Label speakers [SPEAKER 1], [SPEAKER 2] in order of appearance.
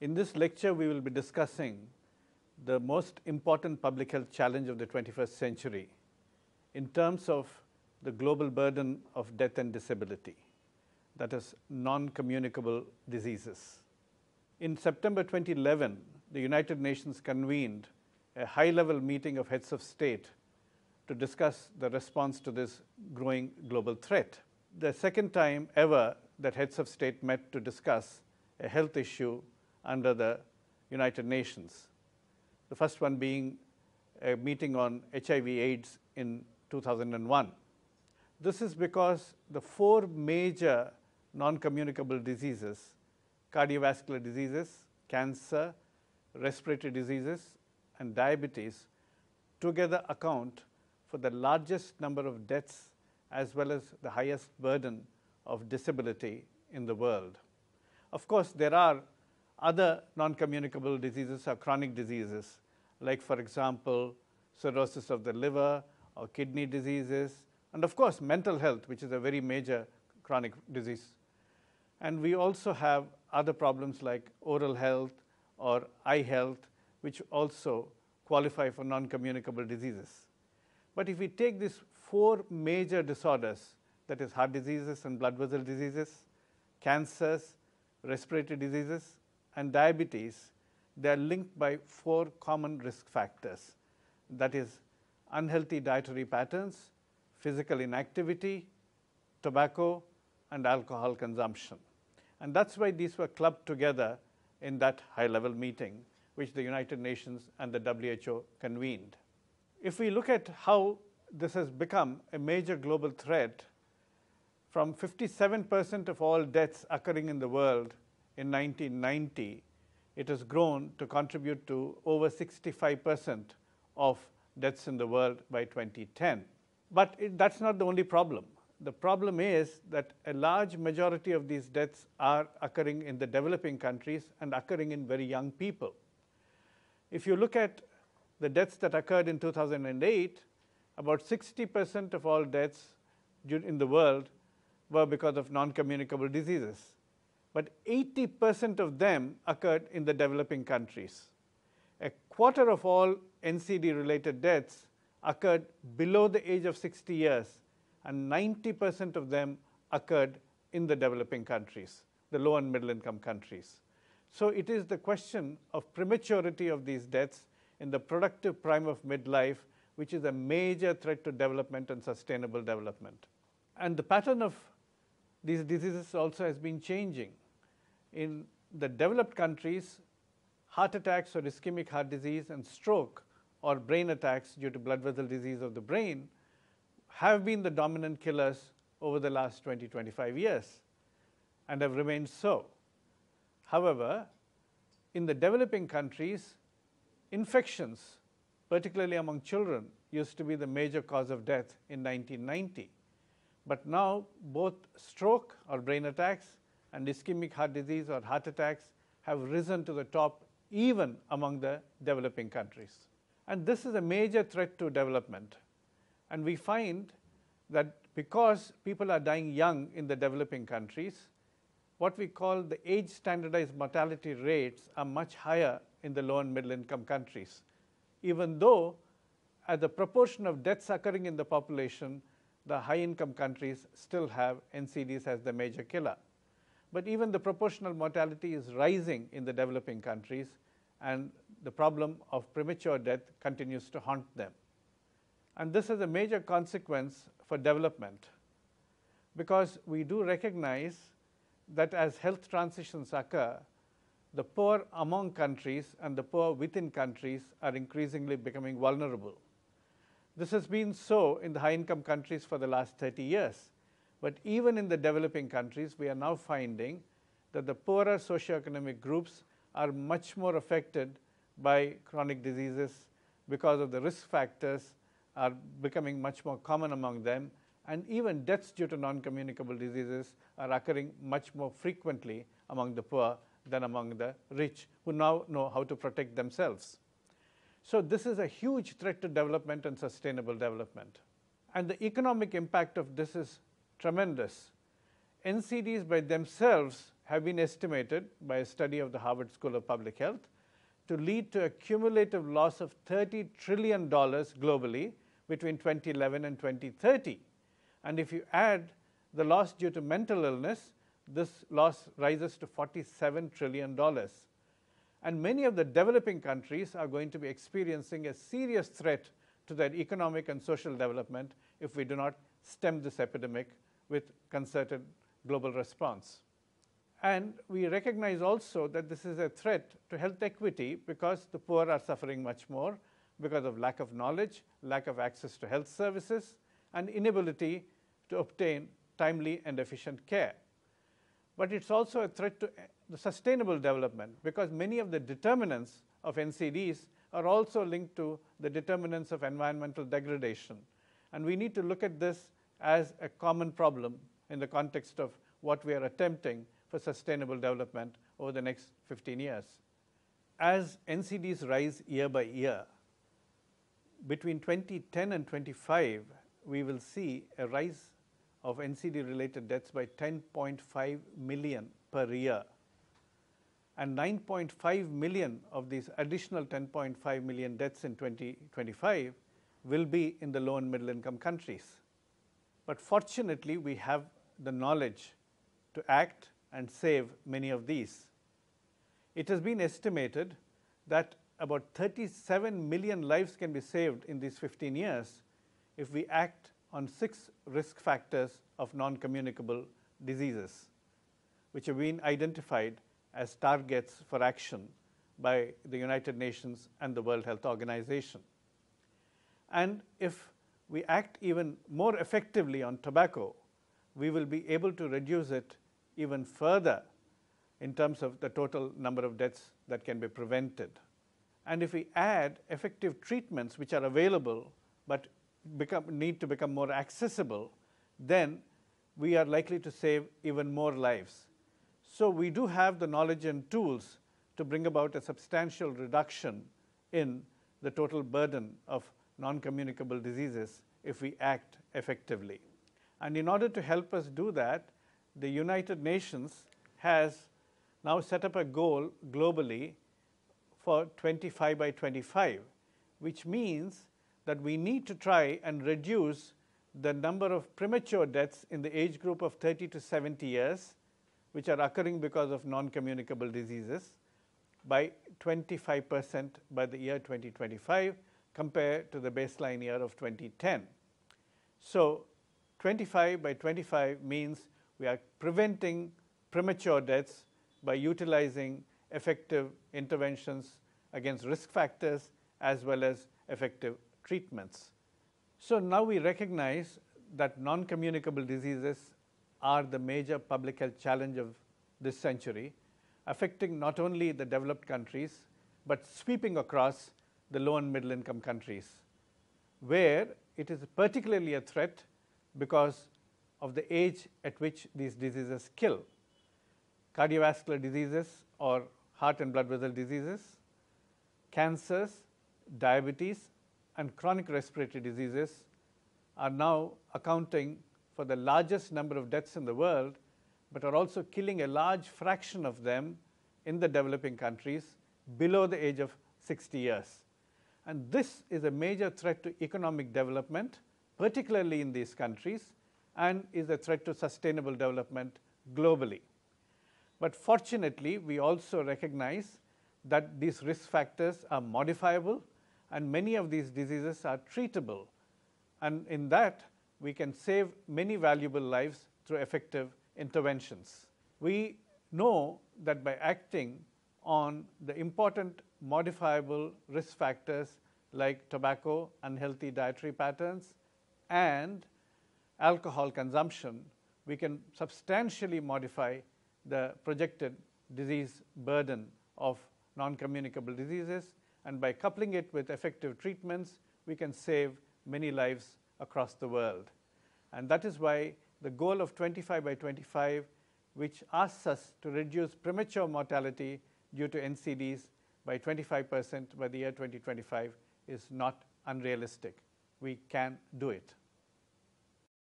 [SPEAKER 1] In this lecture, we will be discussing the most important public health challenge of the 21st century in terms of the global burden of death and disability, that is, non-communicable diseases. In September 2011, the United Nations convened a high-level meeting of heads of state to discuss the response to this growing global threat. The second time ever that heads of state met to discuss a health issue under the United Nations. The first one being a meeting on HIV/AIDS in 2001. This is because the four major non-communicable diseases, cardiovascular diseases, cancer, respiratory diseases, and diabetes together account for the largest number of deaths as well as the highest burden of disability in the world. Of course, there are other non-communicable diseases or chronic diseases, like for example, cirrhosis of the liver or kidney diseases, and of course mental health, which is a very major chronic disease. And we also have other problems like oral health or eye health, which also qualify for non-communicable diseases. But if we take these four major disorders, that is heart diseases and blood vessel diseases, cancers, respiratory diseases, and diabetes, they are linked by four common risk factors. That is unhealthy dietary patterns, physical inactivity, tobacco, and alcohol consumption. And that's why these were clubbed together in that high-level meeting, which the United Nations and the WHO convened. If we look at how this has become a major global threat, from 57% of all deaths occurring in the world in 1990, it has grown to contribute to over 65 percent of deaths in the world by 2010. But it, that's not the only problem. The problem is that a large majority of these deaths are occurring in the developing countries and occurring in very young people. If you look at the deaths that occurred in 2008, about 60 percent of all deaths in the world were because of non-communicable diseases but 80% of them occurred in the developing countries. A quarter of all NCD-related deaths occurred below the age of 60 years, and 90% of them occurred in the developing countries, the low and middle income countries. So it is the question of prematurity of these deaths in the productive prime of midlife, which is a major threat to development and sustainable development. And the pattern of these diseases also has been changing in the developed countries, heart attacks or ischemic heart disease and stroke or brain attacks due to blood vessel disease of the brain have been the dominant killers over the last 20, 25 years and have remained so. However, in the developing countries, infections, particularly among children, used to be the major cause of death in 1990. But now both stroke or brain attacks and ischemic heart disease or heart attacks have risen to the top even among the developing countries. And this is a major threat to development. And we find that because people are dying young in the developing countries, what we call the age standardized mortality rates are much higher in the low and middle income countries, even though as the proportion of deaths occurring in the population, the high income countries still have NCDs as the major killer but even the proportional mortality is rising in the developing countries and the problem of premature death continues to haunt them. And this is a major consequence for development because we do recognize that as health transitions occur, the poor among countries and the poor within countries are increasingly becoming vulnerable. This has been so in the high income countries for the last 30 years but even in the developing countries, we are now finding that the poorer socioeconomic groups are much more affected by chronic diseases because of the risk factors are becoming much more common among them and even deaths due to non-communicable diseases are occurring much more frequently among the poor than among the rich who now know how to protect themselves. So, this is a huge threat to development and sustainable development. And the economic impact of this is tremendous. NCDs by themselves have been estimated by a study of the Harvard School of Public Health to lead to a cumulative loss of $30 trillion globally between 2011 and 2030. And if you add the loss due to mental illness, this loss rises to $47 trillion. And many of the developing countries are going to be experiencing a serious threat to their economic and social development if we do not stem this epidemic with concerted global response. And we recognize also that this is a threat to health equity because the poor are suffering much more because of lack of knowledge, lack of access to health services, and inability to obtain timely and efficient care. But it's also a threat to eh, the sustainable development because many of the determinants of NCDs are also linked to the determinants of environmental degradation. And we need to look at this as a common problem in the context of what we are attempting for sustainable development over the next 15 years. As NCDs rise year by year, between 2010 and 25, we will see a rise of NCD related deaths by 10.5 million per year. And 9.5 million of these additional 10.5 million deaths in 2025 will be in the low and middle income countries. But fortunately, we have the knowledge to act and save many of these. It has been estimated that about 37 million lives can be saved in these 15 years if we act on six risk factors of non-communicable diseases, which have been identified as targets for action by the United Nations and the World Health Organization. And if we act even more effectively on tobacco, we will be able to reduce it even further in terms of the total number of deaths that can be prevented. And if we add effective treatments which are available but become, need to become more accessible, then we are likely to save even more lives. So we do have the knowledge and tools to bring about a substantial reduction in the total burden of non-communicable diseases if we act effectively. And in order to help us do that, the United Nations has now set up a goal globally for 25 by 25, which means that we need to try and reduce the number of premature deaths in the age group of 30 to 70 years, which are occurring because of non-communicable diseases, by 25 percent by the year 2025 compared to the baseline year of 2010. So 25 by 25 means we are preventing premature deaths by utilizing effective interventions against risk factors as well as effective treatments. So now we recognize that non-communicable diseases are the major public health challenge of this century, affecting not only the developed countries, but sweeping across the low and middle income countries, where it is particularly a threat because of the age at which these diseases kill. Cardiovascular diseases or heart and blood vessel diseases, cancers, diabetes and chronic respiratory diseases are now accounting for the largest number of deaths in the world, but are also killing a large fraction of them in the developing countries below the age of 60 years. And this is a major threat to economic development, particularly in these countries, and is a threat to sustainable development globally. But fortunately, we also recognize that these risk factors are modifiable and many of these diseases are treatable. And in that, we can save many valuable lives through effective interventions. We know that by acting on the important modifiable risk factors like tobacco, unhealthy dietary patterns, and alcohol consumption, we can substantially modify the projected disease burden of non-communicable diseases. And by coupling it with effective treatments, we can save many lives across the world. And that is why the goal of 25 by 25, which asks us to reduce premature mortality due to NCDs by 25 percent by the year 2025 is not unrealistic. We can do it.